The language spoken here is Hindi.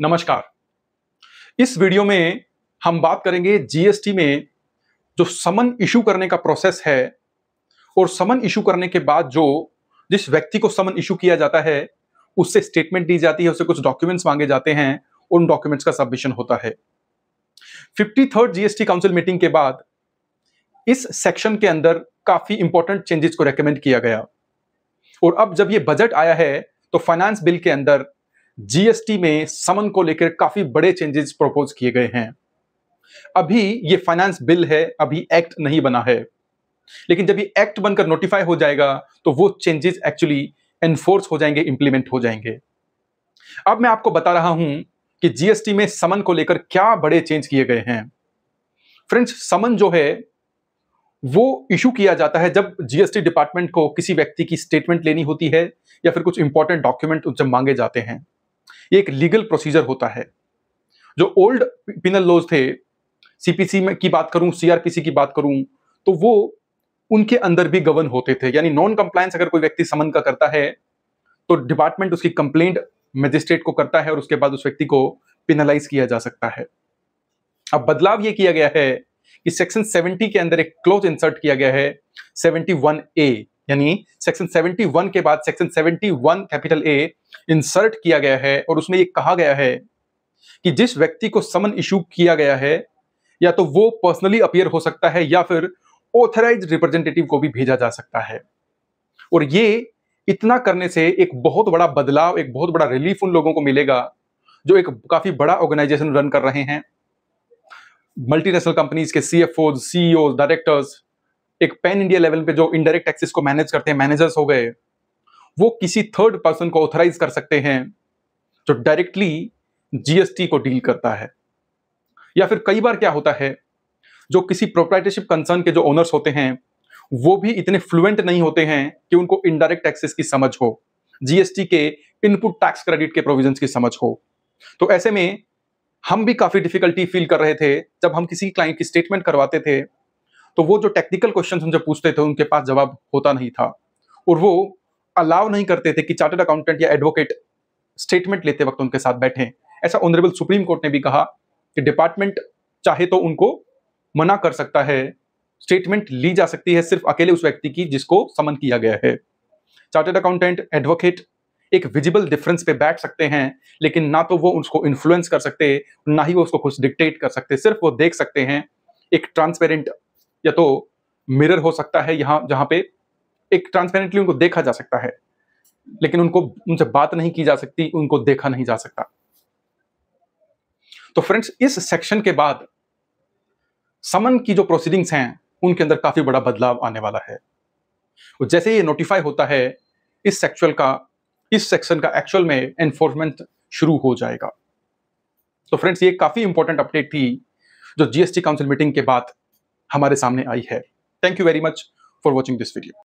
नमस्कार इस वीडियो में हम बात करेंगे जीएसटी में जो समन इशू करने का प्रोसेस है और समन इशू करने के बाद जो जिस व्यक्ति को समन इशू किया जाता है उससे स्टेटमेंट दी जाती है उससे कुछ डॉक्यूमेंट्स मांगे जाते हैं उन डॉक्यूमेंट्स का सबमिशन होता है fifty third GST council meeting के बाद इस सेक्शन के अंदर काफी इंपॉर्टेंट चेंजेस को रेकमेंड किया गया और अब जब ये बजट आया है तो फाइनेंस बिल के अंदर जीएसटी में समन को लेकर काफी बड़े चेंजेस प्रपोज किए गए हैं अभी ये फाइनेंस बिल है अभी एक्ट नहीं बना है लेकिन जब ये एक्ट बनकर नोटिफाई हो जाएगा तो वो चेंजेस एक्चुअली एनफोर्स हो जाएंगे इंप्लीमेंट हो जाएंगे अब मैं आपको बता रहा हूं कि जीएसटी में समन को लेकर क्या बड़े चेंज किए गए हैं फ्रेंड्स समन जो है वो इशू किया जाता है जब जीएसटी डिपार्टमेंट को किसी व्यक्ति की स्टेटमेंट लेनी होती है या फिर कुछ इंपॉर्टेंट डॉक्यूमेंट जब मांगे जाते हैं ये एक लीगल प्रोसीजर होता है जो ओल्ड पिनल लॉज थे सीपीसी में की बात करूं सीआरपीसी की बात करूं तो वो उनके अंदर भी गवर्न होते थे यानी नॉन कंप्लायंस अगर कोई व्यक्ति समन का करता है तो डिपार्टमेंट उसकी कंप्लेंट मजिस्ट्रेट को करता है और उसके बाद उस व्यक्ति को पिनलाइज किया जा सकता है अब बदलाव ये किया गया है कि सेक्शन 70 के अंदर एक क्लोज इंसर्ट किया गया है 71 ए यानी सेक्शन 71 के बाद सेक्शन 71 कैपिटल ए इंसर्ट किया गया है और उसमें ये कहा गया है कि जिस व्यक्ति को समन इशू किया गया है या तो वो पर्सनली अपियर हो सकता है या फिर ऑथराइज रिप्रेजेंटेटिव को भी भेजा जा सकता है और ये इतना करने से एक बहुत बड़ा बदलाव एक बहुत बड़ा रिलीफ उन लोगों को मिलेगा जो एक काफी बड़ा ऑर्गेनाइजेशन रन कर रहे हैं मल्टीनेशनल कंपनीज के सीएफओ सीईओ डायरेक्टर्स एक पैन इंडिया लेवल पे जो इनडायरेक्ट टैक्सेस को मैनेज करते हैं मैनेजर्स हो गए वो किसी थर्ड पर्सन को ऑथराइज कर सकते हैं जो डायरेक्टली जीएसटी को डील करता है या फिर कई बार क्या होता है जो किसी प्रोप्राइटरशिप कंसर्न के जो ओनर्स होते हैं वो भी इतने फ्लुएंट नहीं होते हैं कि उनको इनडायरेक्ट टैक्सेस की समझ हो जीएसटी के इनपुट टैक्स क्रेडिट के प्रोविजन की समझ हो तो ऐसे में हम भी काफी डिफिकल्टी फील कर रहे थे जब हम किसी क्लाइंट की स्टेटमेंट करवाते थे तो वो जो टेक्निकल क्वेश्चन जब पूछते थे उनके पास जवाब होता नहीं था और वो अलाव नहीं करते थे कि चार्टर्ड अकाउंटेंट या एडवोकेट स्टेटमेंट लेते वक्त उनके साथ बैठे ऐसा ऑनरेबल सुप्रीम कोर्ट ने भी कहा कि डिपार्टमेंट चाहे तो उनको मना कर सकता है स्टेटमेंट ली जा सकती है सिर्फ अकेले उस व्यक्ति की जिसको समन किया गया है चार्टर्ड अकाउंटेंट एडवोकेट एक विजिबल डिफरेंस पे बैठ सकते हैं लेकिन ना तो वो उसको इन्फ्लुएंस कर सकते ना ही वो उसको कुछ डिक्टेट कर सकते सिर्फ वो देख सकते हैं एक ट्रांसपेरेंट या तो मिरर हो सकता है यहाँ जहाँ पे एक ट्रांसपेरेंटली उनको देखा जा सकता है लेकिन उनको उनसे बात नहीं की जा सकती उनको देखा नहीं जा सकता तो फ्रेंड्स इस सेक्शन के बाद समन की जो प्रोसीडिंग्स हैं उनके अंदर काफी बड़ा बदलाव आने वाला है जैसे ये नोटिफाई होता है इस सेक्चुअल का इस सेक्शन का एक्चुअल में एनफोर्समेंट शुरू हो जाएगा तो फ्रेंड्स ये काफी इंपॉर्टेंट अपडेट थी जो जीएसटी काउंसिल मीटिंग के बाद हमारे सामने आई है thank you very much for watching this video